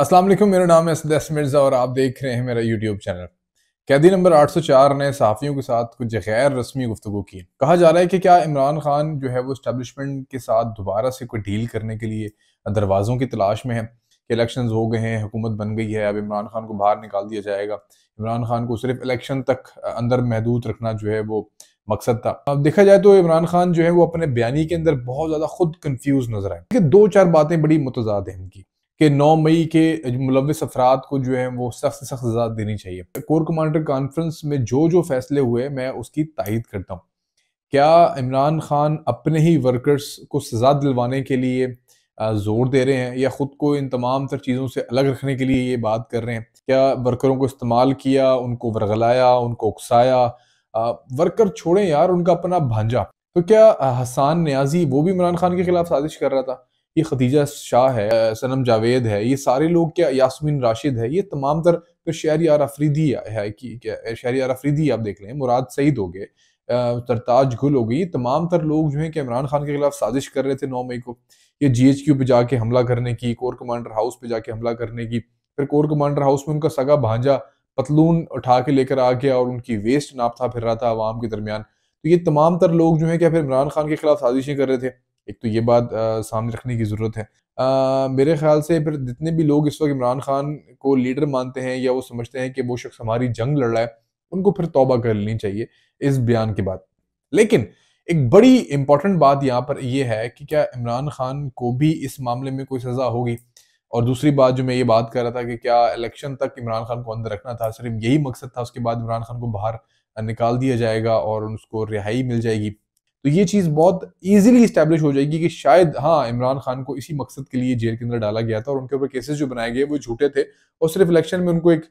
असलम मेरा नाम है सदस मिर्ज़ा और आप देख रहे हैं मेरा यूट्यूब चैनल कैदी नंबर 804 ने सहाफ़ियों के साथ कुछ गैर रस्मी गुफ्तु की कहा जा रहा है कि क्या इमरान खान जो है वो इस्टबलिशमेंट के साथ दोबारा से कोई डील करने के लिए दरवाज़ों की तलाश में है कि इलेक्शन हो गए हैं हुकूमत बन गई है अब इमरान खान को बाहर निकाल दिया जाएगा इमरान खान को सिर्फ इलेक्शन तक अंदर महदूद रखना जो है वो मकसद था अब देखा जाए तो इमरान खान जो है वो अपने बयानी के अंदर बहुत ज़्यादा खुद कन्फ्यूज नजर आए दो चार बातें बड़ी मुतजाद हैं इनकी कि 9 मई के मुलविस अफराद को जो है वो सख्त से सख्त सजा देनी चाहिए कोर कमांडर कॉन्फ्रेंस में जो जो फैसले हुए मैं उसकी तायद करता हूँ क्या इमरान खान अपने ही वर्कर्स को सजा दिलवाने के लिए जोर दे रहे हैं या ख़ुद को इन तमाम तर चीज़ों से अलग रखने के लिए ये बात कर रहे हैं क्या वर्करों को इस्तेमाल किया उनको वर्गलाया उनको उकसाया वर्कर छोड़ें यार उनका अपना भांजा तो क्या हसान न्याजी वो भी इमरान खान के खिलाफ साजिश कर रहा था ये खदीजा शाह है सनम जावेद है ये सारे लोग क्या यासमिन राशिद है ये तमाम तर फिर शहरी आर अफरीदी है कि क्या आर अफरीदी आप देख लें मुराद सईद हो गए तरताज गुल हो गई तमाम तर लोग जो हैं कि इमरान खान के खिलाफ साजिश कर रहे थे नौ मई को ये जी एच क्यू पर जाके हमला करने की कोर कमांडर हाउस पे जाके हमला करने की फिर कोर कमांडर हाउस में उनका सगा भांजा पतलून उठा के लेकर आ गया और उनकी वेस्ट नापता फिर रहा था आवाम के दरमियान तो ये तमाम तर लोग जो है क्या फिर इमरान खान के खिलाफ साजिशें कर रहे थे एक तो ये बात सामने रखने की ज़रूरत है आ, मेरे ख्याल से फिर जितने भी लोग इस वक्त इमरान खान को लीडर मानते हैं या वो समझते हैं कि वो शख्स हमारी जंग लड़ रहा है उनको फिर तोबा कर लेनी चाहिए इस बयान के बाद लेकिन एक बड़ी इंपॉर्टेंट बात यहाँ पर यह है कि क्या इमरान खान को भी इस मामले में कोई सज़ा होगी और दूसरी बात जो मैं ये बात कर रहा था कि क्या इलेक्शन तक इमरान खान को अंदर रखना था सिर्फ यही मकसद था उसके बाद इमरान खान को बाहर निकाल दिया जाएगा और उसको रिहाई मिल जाएगी तो ये चीज़ बहुत ईजिली इस्टेब्लिश हो जाएगी कि शायद हाँ इमरान खान को इसी मकसद के लिए जेल के अंदर डाला गया था और उनके ऊपर केसेस जो बनाए गए वो झूठे थे और सिर्फ इलेक्शन में उनको एक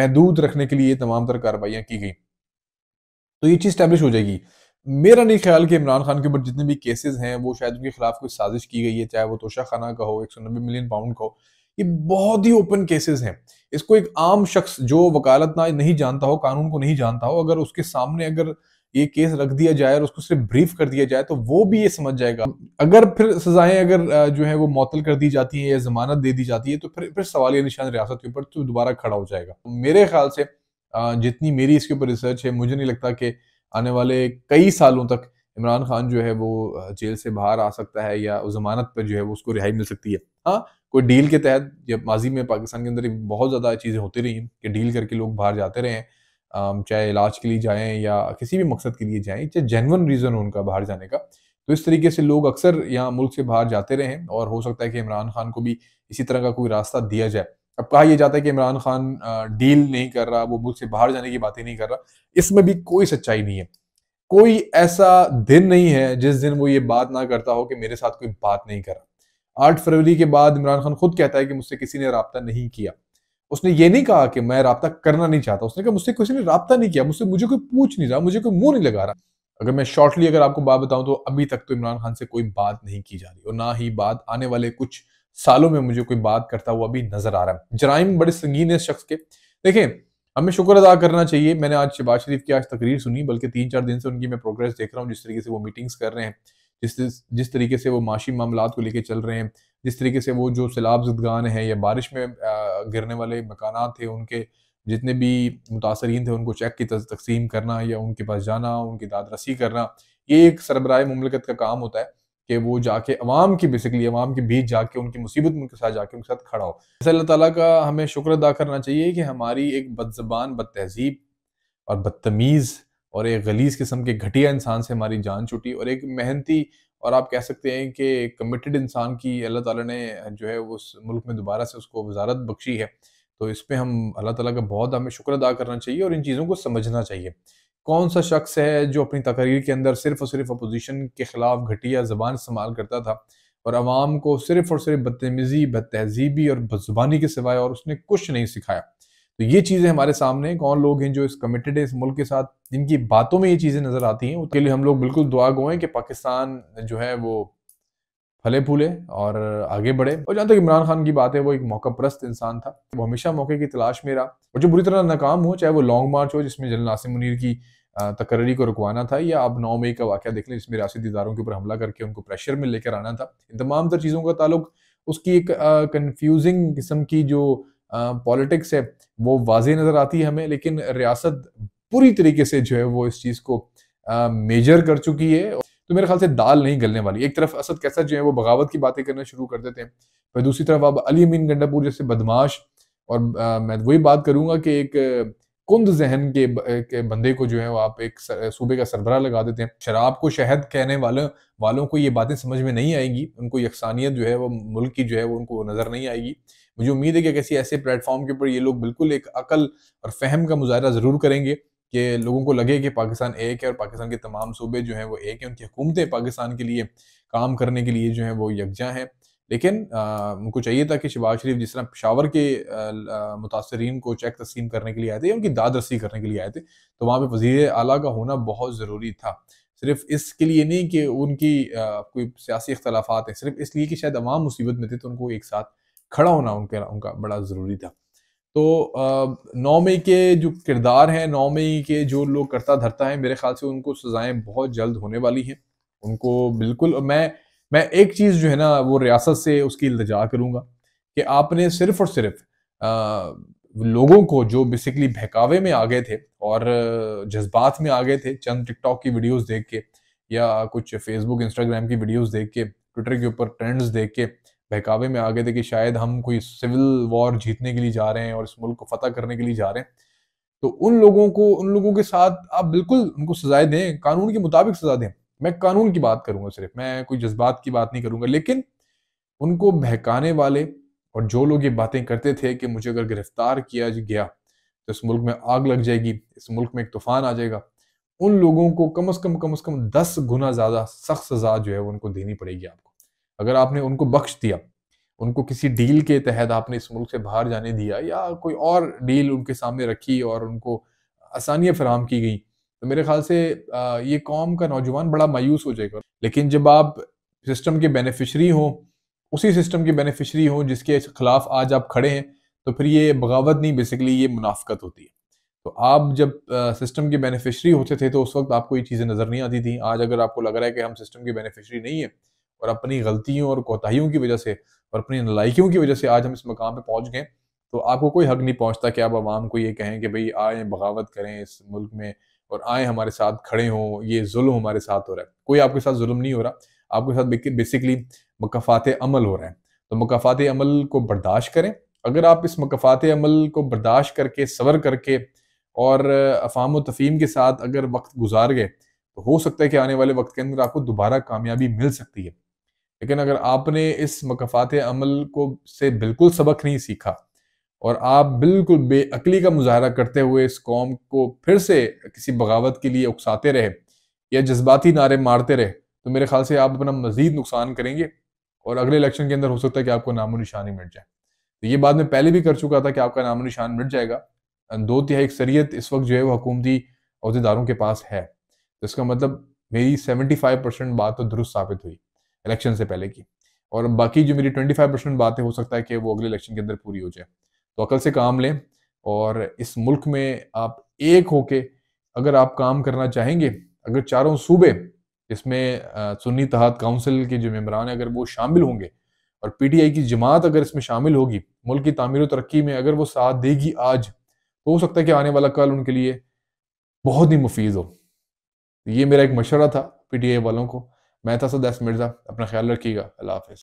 महदूद रखने के लिए तमाम तरह कार्रवाइयाँ की गई तो ये चीज़ स्टैब्लिश हो जाएगी मेरा नहीं ख्याल कि इमरान खान के ऊपर जितने भी केसेस हैं वो शायद उनके खिलाफ कोई साजिश की गई है चाहे वो तोशा खाना का हो एक सौ नब्बे मिलियन पाउंड का हो ये बहुत ही ओपन केसेस हैं इसको एक आम शख्स जो वकालत ना नहीं जानता हो कानून को नहीं जानता हो अगर उसके सामने अगर ये केस रख दिया जाए और उसको सिर्फ ब्रीफ कर दिया जाए तो वो भी ये समझ जाएगा अगर फिर सजाएं अगर जो है वो मअतल कर दी जाती है या जमानत दे दी जाती है तो फिर फिर सवाल या निशान रियासत के ऊपर तो दोबारा खड़ा हो जाएगा मेरे ख्याल से जितनी मेरी इसके ऊपर रिसर्च है मुझे नहीं लगता कि आने वाले कई सालों तक इमरान खान जो है वो जेल से बाहर आ सकता है या जमानत पर जो है वो उसको रिहाई मिल सकती है हाँ कोई डील के तहत जब माजी में पाकिस्तान के अंदर बहुत ज़्यादा चीज़ें होती रही कि डील करके लोग बाहर जाते रहे हैं चाहे इलाज के लिए जाएं या किसी भी मकसद के लिए जाएं चाहे जेनवन रीज़न हो उनका बाहर जाने का तो इस तरीके से लोग अक्सर यहाँ मुल्क से बाहर जाते रहे और हो सकता है कि इमरान खान को भी इसी तरह का कोई रास्ता दिया जाए अब कहा यह जाता है कि इमरान खान डील नहीं कर रहा वो मुल्क से बाहर जाने की बातें नहीं कर रहा इसमें भी कोई सच्चाई नहीं है कोई ऐसा दिन नहीं है जिस दिन वो ये बात ना करता हो कि मेरे साथ कोई बात नहीं कर रहा आठ फरवरी के बाद इमरान खान खुद कहता है कि मुझसे किसी ने रबता नहीं किया उसने ये नहीं कहा कि मैं रबता करना नहीं चाहता उसने कहा मुझसे किसी ने रबता नहीं किया मुझसे मुझे कोई पूछ नहीं रहा मुझे कोई मुंह नहीं लगा रहा अगर मैं शॉर्टली अगर आपको बात बताऊं तो अभी तक तो इमरान खान से कोई बात नहीं की जा रही और ना ही बात आने वाले कुछ सालों में मुझे कोई बात करता हुआ भी नजर आ रहा है जराइम बड़े संगीन है इस शख्स के देखें हमें शुक्र अदा करना चाहिए मैंने आज शबाज शरीफ की आज तकरीर सुनी बल्कि तीन चार दिन से उनकी मैं प्रोग्रेस देख रहा हूँ जिस तरीके से वो मीटिंग्स कर रहे हैं जिस जिस तरीके से वो माशी मामला को लेकर चल रहे हैं जिस तरीके से वो जो सैलाब जदगान है या बारिश में गिरने वाले मकाना थे उनके जितने भी मुतासरीन थे उनको चेक की तकसीम करना या उनके पास जाना उनकी दादरसी करना ये एक सरबराह ममलकत का काम होता है कि वो जाके अवाम की बेसिकली अवाम के बीच जाके उनकी मुसीबत उनके साथ जाके उनके साथ खड़ा हो जैसे अल्लाह ताला का हमें शुक्र अदा करना चाहिए कि हमारी एक बदजबान बद तहजीब और बदतमीज़ और एक गलीस किस्म के घटिया इंसान से हमारी जान छुटी और एक मेहनती और आप कह सकते हैं कि कमिटेड इंसान की अल्लाह ताला ने जो है उस मुल्क में दोबारा से उसको वजारत बख्शी है तो इस पर हम अल्लाह ताला का बहुत हमें शुक्र अदा करना चाहिए और इन चीज़ों को समझना चाहिए कौन सा शख्स है जो अपनी तकरीर के अंदर सिर्फ और सिर्फ अपोजिशन के ख़िलाफ़ घटिया ज़बान इस्तेमाल करता था और आवाम को सिर्फ और सिर्फ बदतमीज़ी बद तहजीबी और बदजुबानी के सिवाय और उसने कुछ नहीं सिखाया तो ये चीज़ें हमारे सामने कौन लोग हैं जो इस कमिटेड है इस मुल्क के साथ जिनकी बातों में ये चीज़ें नज़र आती हैं उसके लिए हम लोग बिल्कुल दुआ गो कि पाकिस्तान जो है वो फले फूले और आगे बढ़े और जहाँ तक इमरान खान की बात है वो एक मौका प्रस्त इंसान था वो हमेशा मौके की तलाश में रहा और जो बुरी तरह नाकाम हो चाहे वो लॉन्ग मार्च हो जिसमें जनरल नासिम मुनीर की तकर्री को रुकवाना था या अब नौ मई का वाक्य देख लें जिसमें रियासी इदारों के ऊपर हमला करके उनको प्रेशर में लेकर आना था इन तमाम तर चीज़ों का ताल्लुक उसकी एक कन्फ्यूजिंग किस्म की जो पॉलिटिक्स है वो वाजे नज़र आती है हमें लेकिन रियासत पूरी तरीके से जो है वो इस चीज़ को आ, मेजर कर चुकी है तो मेरे ख्याल से दाल नहीं गलने वाली एक तरफ असद कैसा जो है वो बगावत की बातें करना शुरू कर देते हैं फिर दूसरी तरफ अब अली अमीन गंडापुर जैसे बदमाश और आ, मैं वही बात करूंगा कि एक कुंद जहन के, बंदे को जो है वो आप एक सूबे का सरबरा लगा देते हैं शराब को शहद कहने वालों वालों को ये बातें समझ में नहीं आएंगी उनको यकसानियत जो है वो मुल्क की जो है वो उनको नज़र नहीं आएगी मुझे उम्मीद है कि किसी ऐसे प्लेटफॉर्म के ऊपर ये लोग बिल्कुल एक अकल और फहम का मुजाहरा ज़रूर करेंगे कि लोगों को लगे कि पाकिस्तान एक है और पाकिस्तान के तमाम सूबे जो हैं वो एक हैं उनकी हुकूमतें पाकिस्तान के लिए काम करने के लिए जो है वो यकजा हैं लेकिन आ, उनको चाहिए था कि शिबाज शरीफ जिस तरह पिशावर के मुतासरीन को चेक तस्सीम करने के लिए आए थे या उनकी दाद रसी करने के लिए आए थे तो वहाँ पर वजीर अली का होना बहुत ज़रूरी था सिर्फ इसके लिए नहीं कि उनकी आ, कोई सियासी अख्तलाफा हैं सिर्फ इसलिए कि शायद अवाम मुसीबत में थे तो उनको एक साथ खड़ा होना उनके उनका बड़ा ज़रूरी था तो नौ मई के जो किरदार हैं नौ मई के जो लोग करता धरता है मेरे ख्याल से उनको सज़ाएँ बहुत जल्द होने वाली हैं उनको बिल्कुल मैं मैं एक चीज़ जो है ना वो रियासत से उसकी इल्तजा करूँगा कि आपने सिर्फ और सिर्फ आ, लोगों को जो बेसिकली बहकावे में आ गए थे और जज्बात में आ गए थे चंद टिकटॉक की वीडियोस देख के या कुछ फेसबुक इंस्टाग्राम की वीडियोस देख के ट्विटर के ऊपर ट्रेंड्स देख के बहकावे में आ गए थे कि शायद हम कोई सिविल वॉर जीतने के लिए जा रहे हैं और इस मुल्क को फतह करने के लिए जा रहे हैं तो उन लोगों को उन लोगों के साथ आप बिल्कुल उनको सजाएं दें कानून के मुताबिक सजा दें मैं कानून की बात करूंगा सिर्फ मैं कोई जज्बात की बात नहीं करूंगा लेकिन उनको बहकाने वाले और जो लोग ये बातें करते थे कि मुझे अगर गिरफ्तार किया गया तो इस मुल्क में आग लग जाएगी इस मुल्क में एक तूफान आ जाएगा उन लोगों को कम अज़ कम कम अज़ कम दस गुना ज़्यादा सख्त सज़ा जो है वो उनको देनी पड़ेगी आपको अगर आपने उनको बख्श दिया उनको किसी डील के तहत आपने इस मुल्क से बाहर जाने दिया या कोई और डील उनके सामने रखी और उनको आसानियाँ फराम की गई तो मेरे ख्याल से ये कॉम का नौजवान बड़ा मायूस हो जाएगा लेकिन जब आप सिस्टम के बेनिफिशरी हों उसी सिस्टम के बेनिफिशरी हो जिसके खिलाफ आज आप खड़े हैं तो फिर ये बगावत नहीं बेसिकली ये मुनाफ्त होती है तो आप जब सिस्टम के बेनिफिशरी होते थे तो उस वक्त आपको ये चीज़ें नज़र नहीं आती थी आज अगर आपको लग रहा है कि हम सिस्टम के बेनिफिशरी नहीं है और अपनी गलतियों और कोताहीियों की वजह से और अपनी नलाइकियों की वजह से आज हम इस मकाम पर पहुँच गए तो आपको कोई हक नहीं पहुँचता कि आप आवाम को ये कहें कि भाई आए बगावत करें इस मुल्क में और आए हमारे साथ खड़े हों ये जुल्म हमारे साथ हो रहा है कोई आपके साथ जुल्म नहीं हो रहा आपके साथ बेसिकली मकफात अमल हो रहे हैं तो मकफात अमल को बर्दाश्त करें अगर आप इस मकफात अमल को बर्दाश्त करके सबर करके और अफाम तफीम के साथ अगर वक्त गुजार गए तो हो सकता है कि आने वाले वक्त के अंदर आपको दोबारा कामयाबी मिल सकती है लेकिन अगर आपने इस मकफात अमल को से बिल्कुल सबक नहीं सीखा और आप बिल्कुल बेअकली का मुजाहरा करते हुए इस कौम को फिर से किसी बगावत के लिए उकसाते रहे या जज्बाती नारे मारते रहे तो मेरे ख्याल से आप अपना मजीद नुकसान करेंगे और अगले इलेक्शन के अंदर हो सकता है कि आपको नामो निशान ही मिट जाए तो ये बात मैं पहले भी कर चुका था कि आपका नामो निशान मिट जाएगा दो तिहाई अक्सरियत इस वक्त जो है वो हकूमती अहदेदारों के पास है तो इसका मतलब मेरी सेवेंटी फाइव परसेंट बात तो दुरुस्त साबित हुई इलेक्शन से पहले की और बाकी जो मेरी ट्वेंटी फाइव परसेंट बात है हो सकता है कि वो अगले इलेक्शन के अंदर पूरी हो जाए तो अकल से काम लें और इस मुल्क में आप एक होके अगर आप काम करना चाहेंगे अगर चारों सूबे इसमें सुन्नी तहत काउंसिल के जो मम्बरान हैं अगर वो शामिल होंगे और पी टी आई की जमात अगर इसमें शामिल होगी मुल्क की तमीर तरक्की में अगर वो साथ देगी आज तो हो सकता है कि आने वाला कल उनके लिए बहुत ही मुफीज हो ये मेरा एक मशवरा था पी टी आई वालों को मैं था सदैस मिर्ज़ा अपना ख्याल रखिएगा अल्लाह हाफिज़